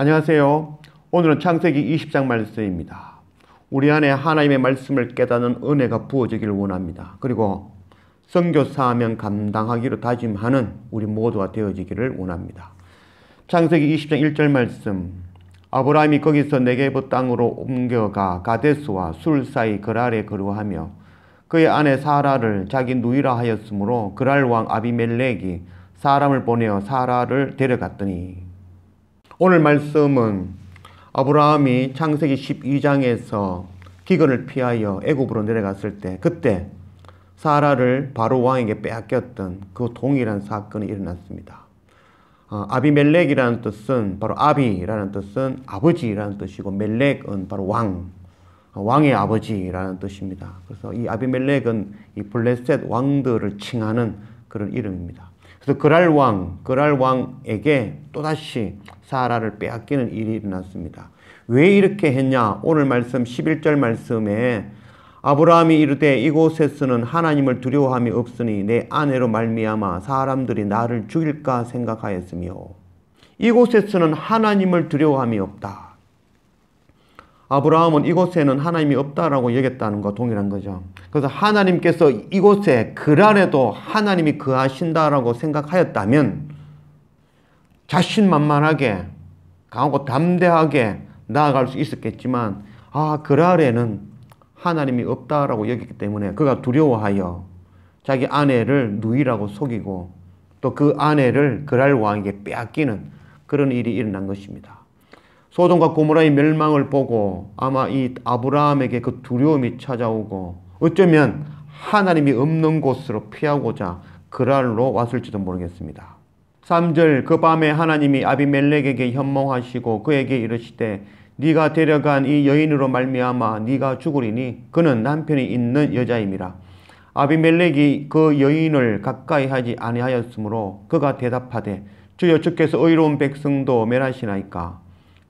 안녕하세요. 오늘은 창세기 20장 말씀입니다. 우리 안에 하나님의 말씀을 깨닫는 은혜가 부어지기를 원합니다. 그리고 선교 사명 감당하기로 다짐하는 우리 모두가 되어지기를 원합니다. 창세기 20장 1절 말씀 아브라함이 거기서 네게보 땅으로 옮겨가 가데스와 술 사이 그랄에 거류하며 그의 아내 사라를 자기 누이라 하였으므로 그랄 왕 아비멜렉이 사람을 보내어 사라를 데려갔더니 오늘 말씀은 아브라함이 창세기 12장에서 기근을 피하여 애굽으로 내려갔을 때 그때 사라를 바로 왕에게 빼앗겼던 그 동일한 사건이 일어났습니다. 어, 아비멜렉이라는 뜻은 바로 아비라는 뜻은 아버지라는 뜻이고 멜렉은 바로 왕, 어, 왕의 아버지라는 뜻입니다. 그래서 이 아비멜렉은 이 블레셋 왕들을 칭하는 그런 이름입니다. 그래서 그랄 왕, 그랄 왕에게 또다시 사라를 빼앗기는 일이 일어났습니다. 왜 이렇게 했냐? 오늘 말씀 11절 말씀에 아브라함이 이르되 이곳에서는 하나님을 두려워함이 없으니 내 아내로 말미암아 사람들이 나를 죽일까 생각하였으며 이곳에서는 하나님을 두려워함이 없다. 아브라함은 이곳에는 하나님이 없다라고 여겼다는 거 동일한 거죠. 그래서 하나님께서 이곳에 그 안에도 하나님이 그하신다라고 생각하였다면 자신만만하게 강하고 담대하게 나아갈 수 있었겠지만 아, 그랄에는 하나님이 없다라고 여겼기 때문에 그가 두려워하여 자기 아내를 누이라고 속이고 또 그 아내를 그랄 왕에게 빼앗기는 그런 일이 일어난 것입니다. 소돔과 고모라의 멸망을 보고 아마 이 아브라함에게 그 두려움이 찾아오고 어쩌면 하나님이 없는 곳으로 피하고자 그랄로 왔을지도 모르겠습니다. 3절 그 밤에 하나님이 아비멜렉에게 현몽하시고 그에게 이르시되 네가 데려간 이 여인으로 말미암아 네가 죽으리니 그는 남편이 있는 여자임이라. 아비멜렉이 그 여인을 가까이 하지 아니하였으므로 그가 대답하되 주여 주께서 의로운 백성도 멸하시나이까.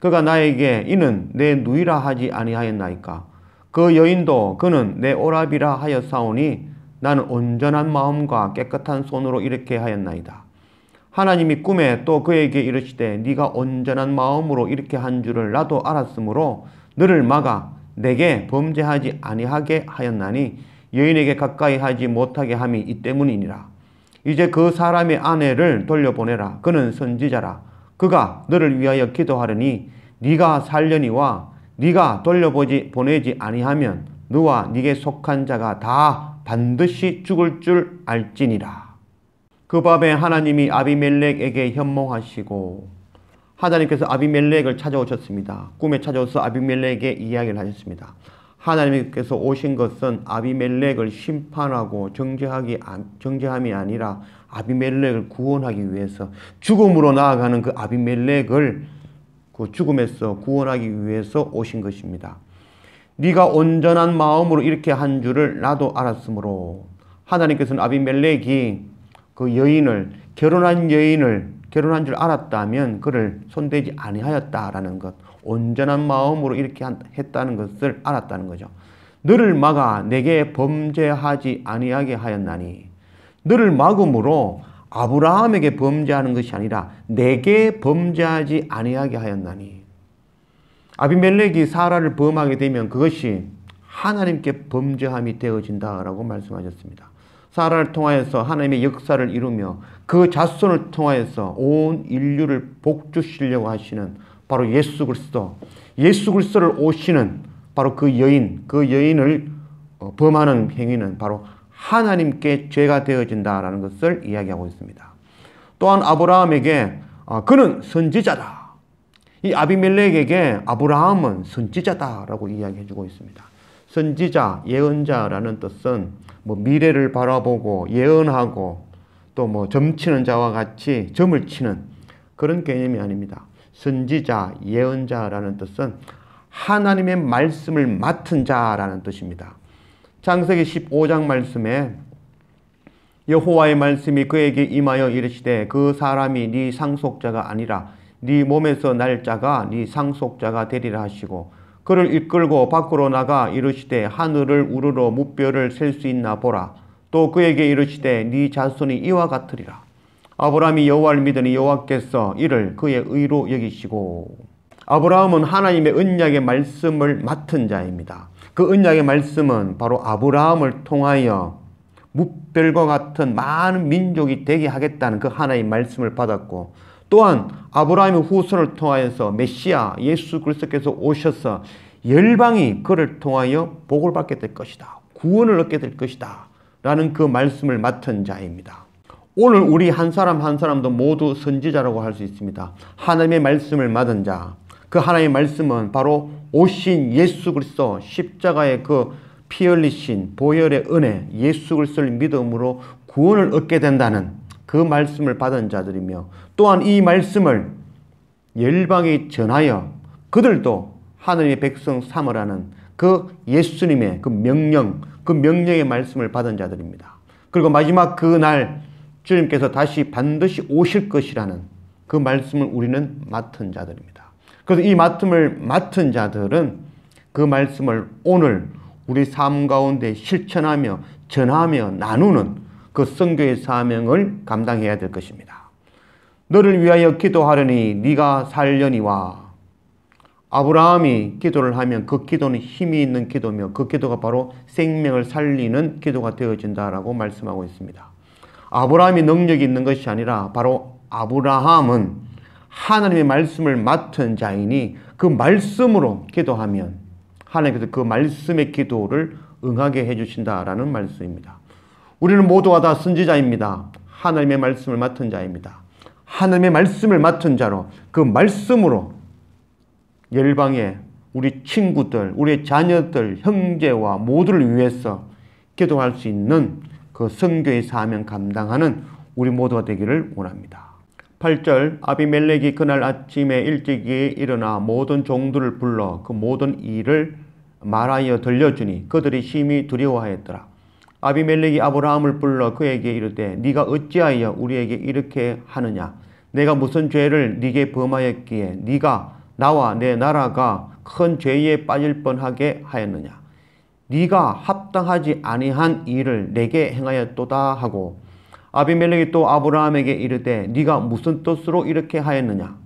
그가 나에게 이는 내 누이라 하지 아니하였나이까. 그 여인도 그는 내 오랍이라 하였사오니 나는 온전한 마음과 깨끗한 손으로 이렇게 하였나이다. 하나님이 꿈에 또 그에게 이르시되 네가 온전한 마음으로 이렇게 한 줄을 나도 알았으므로 너를 막아 내게 범죄하지 아니하게 하였나니 여인에게 가까이 하지 못하게 함이 이 때문이니라. 이제 그 사람의 아내를 돌려보내라. 그는 선지자라. 그가 너를 위하여 기도하려니 네가 살려니와 네가 돌려보지 보내지 아니하면 너와 네게 속한 자가 다 반드시 죽을 줄 알지니라. 그 밤에 하나님이 아비멜렉에게 현몽하시고 하나님께서 아비멜렉을 찾아오셨습니다. 꿈에 찾아와서 아비멜렉에게 이야기를 하셨습니다. 하나님께서 오신 것은 아비멜렉을 심판하고 정죄하기 정죄함이 아니라 아비멜렉을 구원하기 위해서 죽음으로 나아가는 그 아비멜렉을 그 죽음에서 구원하기 위해서 오신 것입니다. 네가 온전한 마음으로 이렇게 한 줄을 나도 알았으므로 하나님께서는 아비멜렉이 그 여인을 결혼한 여인을 결혼한 줄 알았다면 그를 손대지 아니하였다라는 것 온전한 마음으로 이렇게 했다는 것을 알았다는 거죠. 너를 막아 내게 범죄하지 아니하게 하였나니 너를 막음으로 아브라함에게 범죄하는 것이 아니라 내게 범죄하지 아니하게 하였나니 아비멜렉이 사라를 범하게 되면 그것이 하나님께 범죄함이 되어진다라고 말씀하셨습니다. 사라를 통하여서 하나님의 역사를 이루며 그 자손을 통하여서 온 인류를 복주시려고 하시는 바로 예수 그리스도 예수 그리스도를 오시는 바로 그 여인 그 여인을 어, 범하는 행위는 바로 하나님께 죄가 되어진다라는 것을 이야기하고 있습니다. 또한 아브라함에게 어, 그는 선지자다. 이 아비멜렉에게 아브라함은 선지자다라고 이야기해주고 있습니다. 선지자, 예언자라는 뜻은 뭐 미래를 바라보고 예언하고 또 뭐 점치는 자와 같이 점을 치는 그런 개념이 아닙니다. 선지자, 예언자라는 뜻은 하나님의 말씀을 맡은 자라는 뜻입니다. 창세기 15장 말씀에 여호와의 말씀이 그에게 임하여 이르시되 그 사람이 네 상속자가 아니라 네 몸에서 날 자가 네 상속자가 되리라 하시고 그를 이끌고 밖으로 나가 이르시되 하늘을 우르러 무뼈를 셀 수 있나 보라. 또 그에게 이르시되 네 자손이 이와 같으리라. 아브라함이 여호와를 믿으니 여호와께서 이를 그의 의로 여기시고 아브라함은 하나님의 은약의 말씀을 맡은 자입니다. 그은약의 말씀은 바로 아브라함을 통하여 무별과 같은 많은 민족이 되게 하겠다는 그 하나의 말씀을 받았고 또한 아브라함의 후손을 통하여서 메시아 예수 그리스도께서 오셔서 열방이 그를 통하여 복을 받게 될 것이다. 구원을 얻게 될 것이다. 라는 그 말씀을 맡은 자입니다. 오늘 우리 한 사람 한 사람도 모두 선지자라고 할 수 있습니다. 하나님의 말씀을 맡은 자. 그 하나님의 말씀은 바로 오신 예수 그리스도 십자가의 그피 흘리신 보혈의 은혜 예수 그리스도를 믿음으로 구원을 얻게 된다는 그 말씀을 받은 자들이며 또한 이 말씀을 열방에 전하여 그들도 하늘의 백성 삼으라는 그 예수님의 그 명령, 그 명령의 말씀을 받은 자들입니다. 그리고 마지막 그 날 주님께서 다시 반드시 오실 것이라는 그 말씀을 우리는 맡은 자들입니다. 그래서 이 맡음을 맡은 자들은 그 말씀을 오늘 우리 삶 가운데 실천하며 전하며 나누는 그성교의 사명을 감당해야 될 것입니다. 너를 위하여 기도하려니 네가 살려니와 아브라함이 기도를 하면 그 기도는 힘이 있는 기도며 그 기도가 바로 생명을 살리는 기도가 되어진다라고 말씀하고 있습니다. 아브라함이 능력이 있는 것이 아니라 바로 아브라함은 하나님의 말씀을 맡은 자이니 그 말씀으로 기도하면 하나님께서 그 말씀의 기도를 응하게 해주신다라는 말씀입니다. 우리는 모두가 다 선지자입니다. 하나님의 말씀을 맡은 자입니다. 하나님의 말씀을 맡은 자로 그 말씀으로 열방에 우리 친구들, 우리 자녀들, 형제와 모두를 위해서 기도할 수 있는 그 성교의 사명 감당하는 우리 모두가 되기를 원합니다. 8절 아비멜렉이 그날 아침에 일찍이 일어나 모든 종들을 불러 그 모든 일을 말하여 들려주니 그들이 심히 두려워하였더라. 아비멜렉이 아브라함을 불러 그에게 이르되 네가 어찌하여 우리에게 이렇게 하느냐 내가 무슨 죄를 네게 범하였기에 네가 나와 내 나라가 큰 죄에 빠질 뻔하게 하였느냐 네가 합당하지 아니한 일을 내게 행하였도다 하고 아비멜렉이 또 아브라함에게 이르되 네가 무슨 뜻으로 이렇게 하였느냐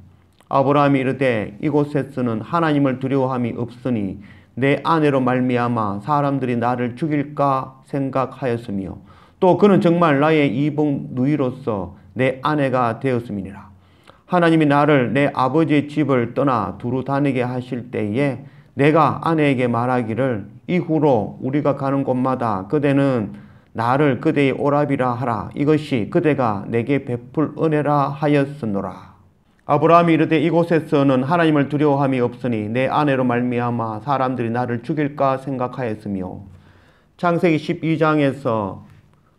아브라함이 이르되 이곳에서는 하나님을 두려워함이 없으니 내 아내로 말미암아 사람들이 나를 죽일까 생각하였으며 또 그는 정말 나의 이복 누이로서 내 아내가 되었음이니라. 하나님이 나를 내 아버지의 집을 떠나 두루 다니게 하실 때에 내가 아내에게 말하기를 이후로 우리가 가는 곳마다 그대는 나를 그대의 오랍이라 하라. 이것이 그대가 내게 베풀 은혜라 하였으노라. 아브라함이 이르되 이곳에서는 하나님을 두려워함이 없으니 내 아내로 말미암아 사람들이 나를 죽일까 생각하였으며 창세기 12장에서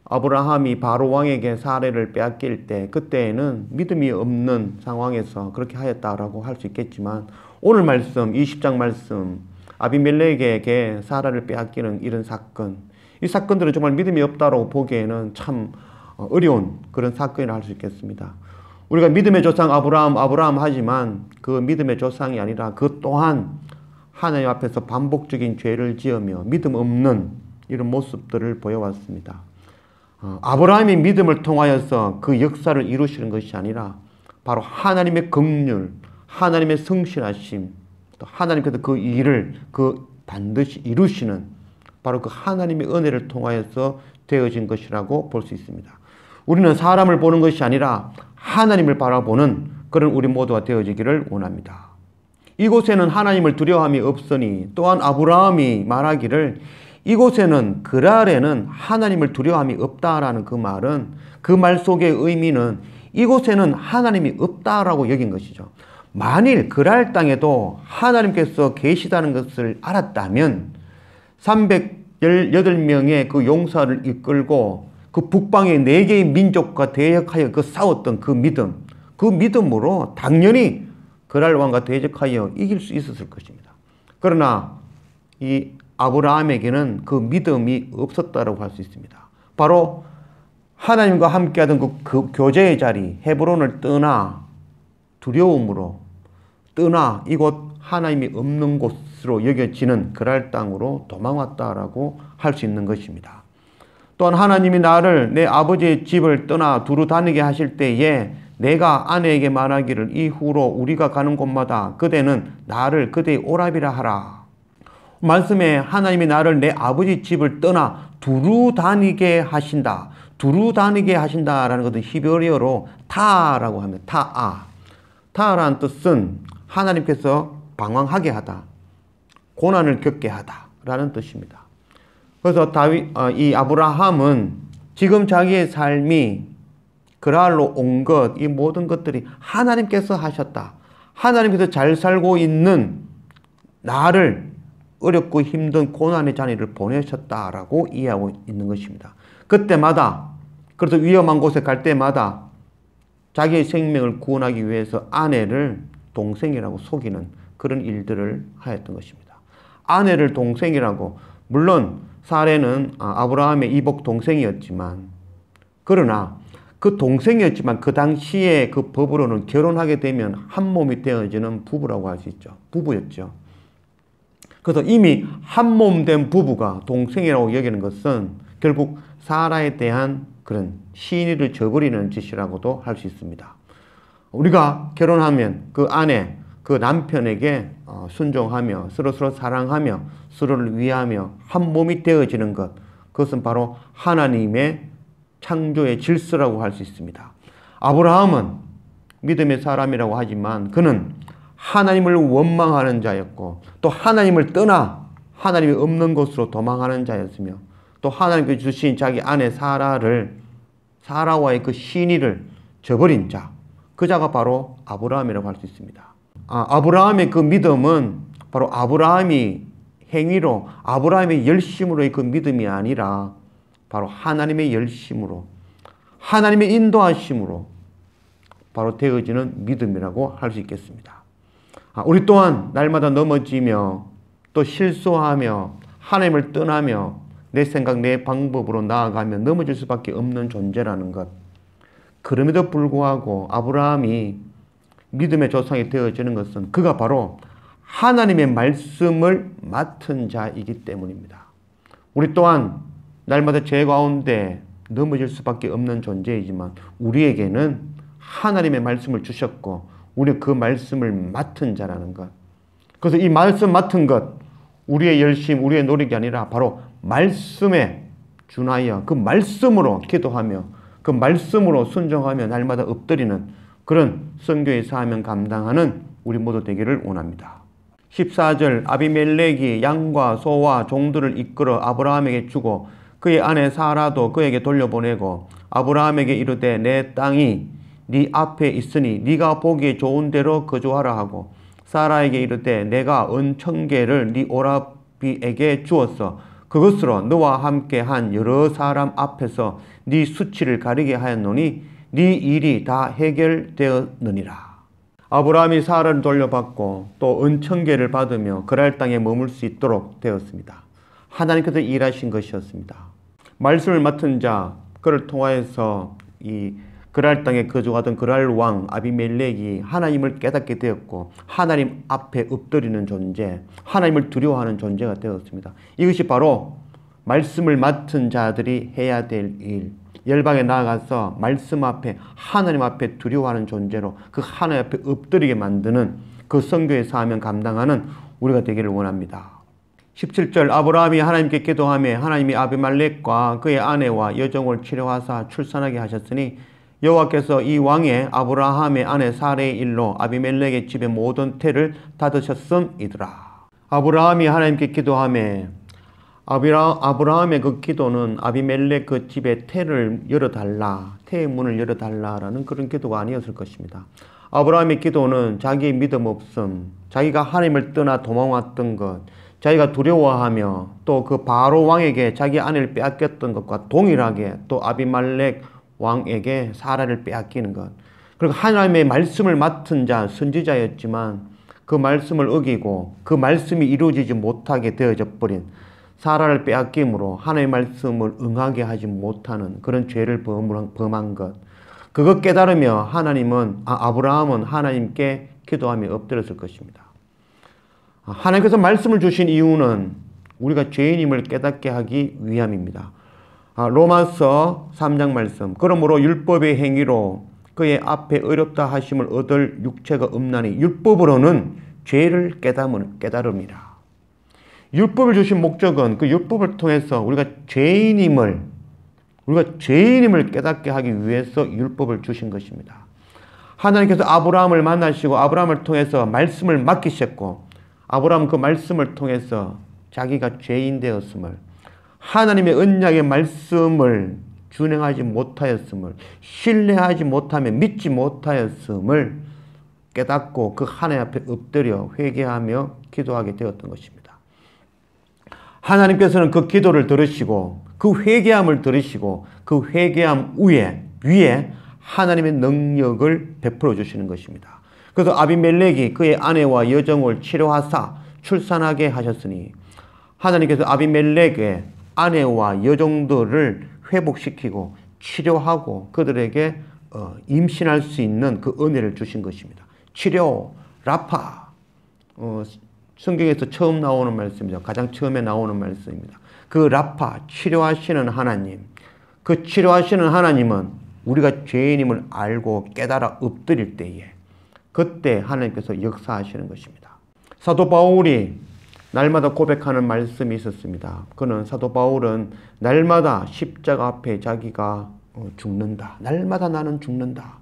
아브라함이 바로 왕에게 사례를 빼앗길 때 그때에는 믿음이 없는 상황에서 그렇게 하였다라고 할 수 있겠지만 오늘 말씀 20장 말씀 아비멜렉에게 사라를 빼앗기는 이런 사건 이 사건들은 정말 믿음이 없다고 보기에는 참 어려운 그런 사건이라 할 수 있겠습니다. 우리가 믿음의 조상 아브라함 아브라함 하지만 그 믿음의 조상이 아니라 그 또한 하나님 앞에서 반복적인 죄를 지으며 믿음 없는 이런 모습들을 보여왔습니다. 어, 아브라함이 믿음을 통하여서 그 역사를 이루시는 것이 아니라 바로 하나님의 긍휼, 하나님의 성실하심, 또 하나님께서 그 일을 그 반드시 이루시는 바로 그 하나님의 은혜를 통하여서 되어진 것이라고 볼 수 있습니다. 우리는 사람을 보는 것이 아니라 하나님을 바라보는 그런 우리 모두가 되어지기를 원합니다. 이곳에는 하나님을 두려함이 없으니 또한 아브라함이 말하기를 이곳에는 그랄에는 하나님을 두려함이 없다라는 그 말은 그 말 속의 의미는 이곳에는 하나님이 없다라고 여긴 것이죠. 만일 그랄 땅에도 하나님께서 계시다는 것을 알았다면 318명의 그 용사를 이끌고 그 북방의 네 개의 민족과 대적하여 그 싸웠던 그 믿음, 그 믿음으로 당연히 그랄 왕과 대적하여 이길 수 있었을 것입니다. 그러나 이 아브라함에게는 그 믿음이 없었다라고 할 수 있습니다. 바로 하나님과 함께하던 그, 그 교제의 자리 헤브론을 떠나 두려움으로 떠나 이곳 하나님이 없는 곳으로 여겨지는 그랄 땅으로 도망왔다라고 할 수 있는 것입니다. 또한 하나님이 나를 내 아버지의 집을 떠나 두루 다니게 하실 때에 내가 아내에게 말하기를 이후로 우리가 가는 곳마다 그대는 나를 그대의 오랍이라 하라. 말씀에 하나님이 나를 내 아버지 집을 떠나 두루 다니게 하신다. 두루 다니게 하신다라는 것은 히브리어로 타라고 하면 타아. 타라는 뜻은 하나님께서 방황하게 하다. 고난을 겪게 하다라는 뜻입니다. 그래서 다윗 어, 이 아브라함은 지금 자기의 삶이 그랄로 온 것, 이 모든 것들이 하나님께서 하셨다. 하나님께서 잘 살고 있는 나를 어렵고 힘든 고난의 자리를 보내셨다라고 이해하고 있는 것입니다. 그때마다, 그래서 위험한 곳에 갈 때마다 자기의 생명을 구원하기 위해서 아내를 동생이라고 속이는 그런 일들을 하였던 것입니다. 아내를 동생이라고, 물론 사례는 아, 아브라함의 이복 동생이었지만 그러나 그 동생이었지만 그 당시에 그 법으로는 결혼하게 되면 한 몸이 되어지는 부부라고 할 수 있죠. 부부였죠. 그래서 이미 한몸된 부부가 동생이라고 여기는 것은 결국 사라에 대한 그런 시인을 저버리는 짓이라고도 할 수 있습니다. 우리가 결혼하면 그 아내, 그 남편에게 순종하며 서로서로 사랑하며 서로를 위하며 한 몸이 되어지는 것 그것은 바로 하나님의 창조의 질서라고 할 수 있습니다. 아브라함은 믿음의 사람이라고 하지만 그는 하나님을 원망하는 자였고 또 하나님을 떠나 하나님이 없는 곳으로 도망하는 자였으며 또 하나님께 주신 자기 아내 사라를 사라와의 그 신의를 저버린 자그 자가 바로 아브라함이라고 할 수 있습니다. 아, 브라함의그 믿음은 바로 아브라함이 행위로 아브라함의 열심으로의 그 믿음이 아니라 바로 하나님의 열심으로 하나님의 인도하심으로 바로 되어지는 믿음이라고 할 수 있겠습니다. 아, 우리 또한 날마다 넘어지며 또 실수하며 하나님을 떠나며 내 생각, 내 방법으로 나아가며 넘어질 수밖에 없는 존재라는 것. 그럼에도 불구하고 아브라함이 믿음의 조상이 되어지는 것은 그가 바로 하나님의 말씀을 맡은 자이기 때문입니다. 우리 또한 날마다 죄 가운데 넘어질 수밖에 없는 존재이지만 우리에게는 하나님의 말씀을 주셨고 우리 그 말씀을 맡은 자라는 것. 그래서 이 말씀 맡은 것 우리의 열심, 우리의 노력이 아니라 바로 말씀에 준하여 그 말씀으로 기도하며 그 말씀으로 순종하며 날마다 엎드리는 그런 선교의 사명 감당하는 우리 모두 되기를 원합니다. 14절 아비멜렉이 양과 소와 종들을 이끌어 아브라함에게 주고 그의 아내 사라도 그에게 돌려보내고 아브라함에게 이르되 내 땅이 네 앞에 있으니 네가 보기에 좋은 대로 거주하라 하고 사라에게 이르되 내가 은천개를 네 오라비에게 주었어 그것으로 너와 함께 한 여러 사람 앞에서 네 수치를 가리게 하였노니 네 일이 다 해결되었느니라. 아브라함이 사를 돌려받고 또 은천계를 받으며 그랄 땅에 머물 수 있도록 되었습니다. 하나님께서 일하신 것이었습니다. 말씀을 맡은 자 그를 통하여서 이 그랄 땅에 거주하던 그랄 왕 아비멜렉이 하나님을 깨닫게 되었고 하나님 앞에 엎드리는 존재, 하나님을 두려워하는 존재가 되었습니다. 이것이 바로 말씀을 맡은 자들이 해야 될 일, 열방에 나아가서 말씀 앞에 하나님 앞에 두려워하는 존재로 그 하나님 앞에 엎드리게 만드는 그 성교의 사명 감당하는 우리가 되기를 원합니다. 17절 아브라함이 하나님께 기도하며 하나님이 아비말렉과 그의 아내와 여정을 치료하사 출산하게 하셨으니 여호와께서 이 왕의 아브라함의 아내 사례의 일로 아비멜렉의 집의 모든 태를 닫으셨음이더라. 아브라함이 하나님께 기도하며 아비라, 아브라함의 그 기도는 아비멜렉 그 집의 태를 열어달라, 태의 문을 열어달라라는 그런 기도가 아니었을 것입니다. 아브라함의 기도는 자기의 믿음 없음, 자기가 하나님을 떠나 도망왔던 것, 자기가 두려워하며 또 그 바로 왕에게 자기 아내를 빼앗겼던 것과 동일하게 또 아비말렉 왕에게 사라를 빼앗기는 것. 그리고 하나님의 말씀을 맡은 자, 선지자였지만 그 말씀을 어기고 그 말씀이 이루어지지 못하게 되어져 버린 사라를 빼앗김으로 하나님의 말씀을 응하게 하지 못하는 그런 죄를 범한 것. 그것 깨달으며 하나님은 아, 아브라함은 하나님께 기도함이 엎드렸을 것입니다. 아, 하나님께서 말씀을 주신 이유는 우리가 죄인임을 깨닫게 하기 위함입니다. 아, 로마서 3장 말씀. 그러므로 율법의 행위로 그의 앞에 어렵다 하심을 얻을 육체가 없나니 율법으로는 죄를 깨달음이라. 율법을 주신 목적은 그 율법을 통해서 우리가 죄인임을 우리가 죄인임을 깨닫게 하기 위해서 율법을 주신 것입니다. 하나님께서 아브라함을 만나시고 아브라함을 통해서 말씀을 맡기셨고 아브라함 그 말씀을 통해서 자기가 죄인 되었음을 하나님의 언약의 말씀을 준행하지 못하였음을 신뢰하지 못하며 믿지 못하였음을 깨닫고 그 하나님 앞에 엎드려 회개하며 기도하게 되었던 것입니다. 하나님께서는 그 기도를 들으시고 그 회개함을 들으시고 그 회개함 위에 위에 하나님의 능력을 베풀어 주시는 것입니다. 그래서 아비멜렉이 그의 아내와 여정을 치료하사 출산하게 하셨으니 하나님께서 아비멜렉의 아내와 여정들을 회복시키고 치료하고 그들에게 어, 임신할 수 있는 그 은혜를 주신 것입니다. 치료, 라파, 어, 성경에서 처음 나오는 말씀이죠. 가장 처음에 나오는 말씀입니다. 그 라파, 치료하시는 하나님. 그 치료하시는 하나님은 우리가 죄인임을 알고 깨달아 엎드릴 때에 그때 하나님께서 역사하시는 것입니다. 사도 바울이 날마다 고백하는 말씀이 있었습니다. 그는 사도 바울은 날마다 십자가 앞에 자기가 어, 죽는다. 날마다 나는 죽는다.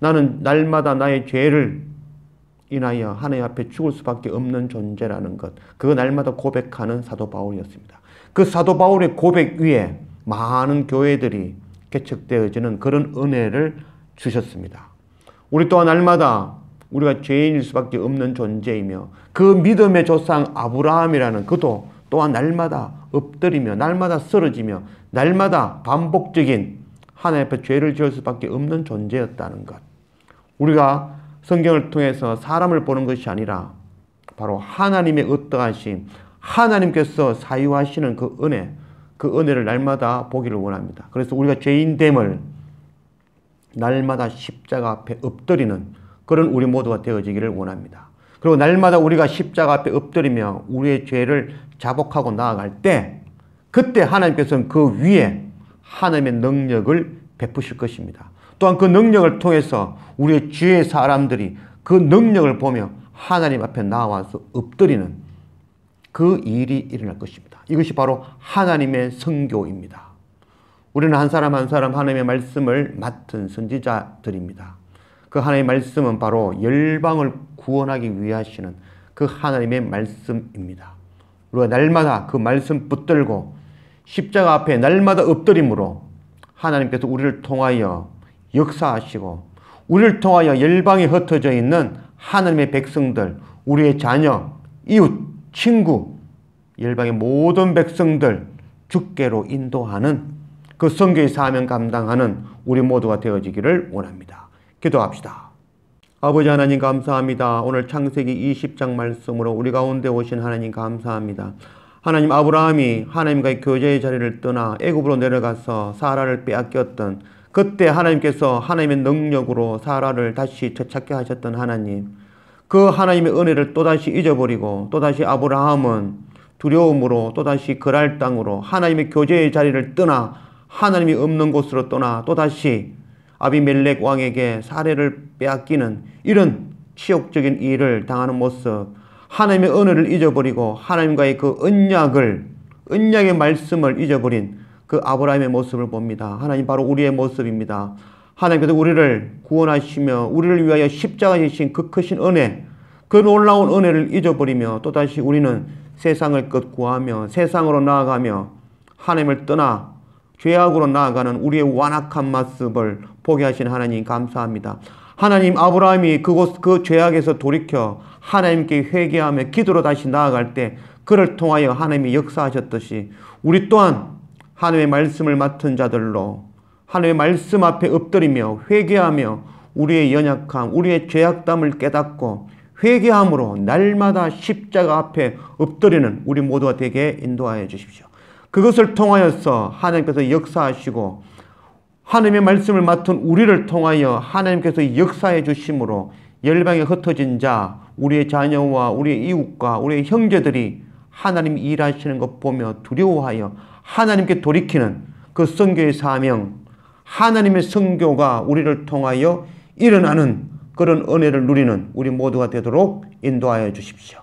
나는 날마다 나의 죄를 인하여 하나님 앞에 죽을 수밖에 없는 존재라는 것. 그 날마다 고백하는 사도 바울이었습니다. 그 사도 바울의 고백 위에 많은 교회들이 개척되어지는 그런 은혜를 주셨습니다. 우리 또한 날마다 우리가 죄인일 수밖에 없는 존재이며 그 믿음의 조상 아브라함이라는 그도 또한 날마다 엎드리며 날마다 쓰러지며 날마다 반복적인 하나님 앞에 죄를 지을 수밖에 없는 존재였다는 것. 우리가 성경을 통해서 사람을 보는 것이 아니라 바로 하나님의 어떠하신 하나님께서 사유하시는 그 은혜, 그 은혜를 날마다 보기를 원합니다. 그래서 우리가 죄인됨을 날마다 십자가 앞에 엎드리는 그런 우리 모두가 되어지기를 원합니다. 그리고 날마다 우리가 십자가 앞에 엎드리며 우리의 죄를 자복하고 나아갈 때 그때 하나님께서는 그 위에 하나님의 능력을 베푸실 것입니다. 또한 그 능력을 통해서 우리의 주의 사람들이 그 능력을 보며 하나님 앞에 나와서 엎드리는 그 일이 일어날 것입니다. 이것이 바로 하나님의 성교입니다. 우리는 한 사람 한 사람 하나님의 말씀을 맡은 선지자들입니다. 그 하나님의 말씀은 바로 열방을 구원하기 위하시는 그 하나님의 말씀입니다. 우리가 날마다 그 말씀 붙들고 십자가 앞에 날마다 엎드림으로 하나님께서 우리를 통하여 역사하시고 우리를 통하여 열방에 흩어져 있는 하나님의 백성들, 우리의 자녀, 이웃, 친구, 열방의 모든 백성들 주께로 인도하는 그 성교의 사명 감당하는 우리 모두가 되어지기를 원합니다. 기도합시다. 아버지 하나님 감사합니다. 오늘 창세기 20장 말씀으로 우리 가운데 오신 하나님 감사합니다. 하나님 아브라함이 하나님과의 교제의 자리를 떠나 애굽으로 내려가서 사라를 빼앗겼던 그때 하나님께서 하나님의 능력으로 사라를 다시 되찾게 하셨던 하나님 그 하나님의 은혜를 또다시 잊어버리고 또다시 아브라함은 두려움으로 또다시 그랄 땅으로 하나님의 교제의 자리를 떠나 하나님이 없는 곳으로 떠나 또다시 아비멜렉 왕에게 사례를 빼앗기는 이런 치욕적인 일을 당하는 모습 하나님의 은혜를 잊어버리고 하나님과의 그은약을은약의 말씀을 잊어버린 그 아브라함의 모습을 봅니다. 하나님 바로 우리의 모습입니다. 하나님께서 우리를 구원하시며 우리를 위하여 십자가에 신그 크신 은혜, 그 놀라운 은혜를 잊어버리며 또다시 우리는 세상을 끝구하며 세상으로 나아가며 하나님을 떠나 죄악으로 나아가는 우리의 완악한 모습을 보게 하신 하나님 감사합니다. 하나님 아브라함이 그곳 그 죄악에서 돌이켜 하나님께 회개하며 기도로 다시 나아갈 때 그를 통하여 하나님이 역사하셨듯이 우리 또한 하나님의 말씀을 맡은 자들로 하나님의 말씀 앞에 엎드리며 회개하며 우리의 연약함, 우리의 죄악담을 깨닫고 회개함으로 날마다 십자가 앞에 엎드리는 우리 모두가 되게 인도하여 주십시오. 그것을 통하여서 하나님께서 역사하시고 하나님의 말씀을 맡은 우리를 통하여 하나님께서 역사해 주심으로 열방에 흩어진 자, 우리의 자녀와 우리의 이웃과 우리의 형제들이 하나님 일하시는 것 보며 두려워하여 하나님께 돌이키는 그성교의 사명, 하나님의 성교가 우리를 통하여 일어나는 그런 은혜를 누리는 우리 모두가 되도록 인도하여 주십시오.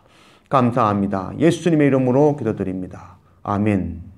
감사합니다. 예수님의 이름으로 기도드립니다. 아멘.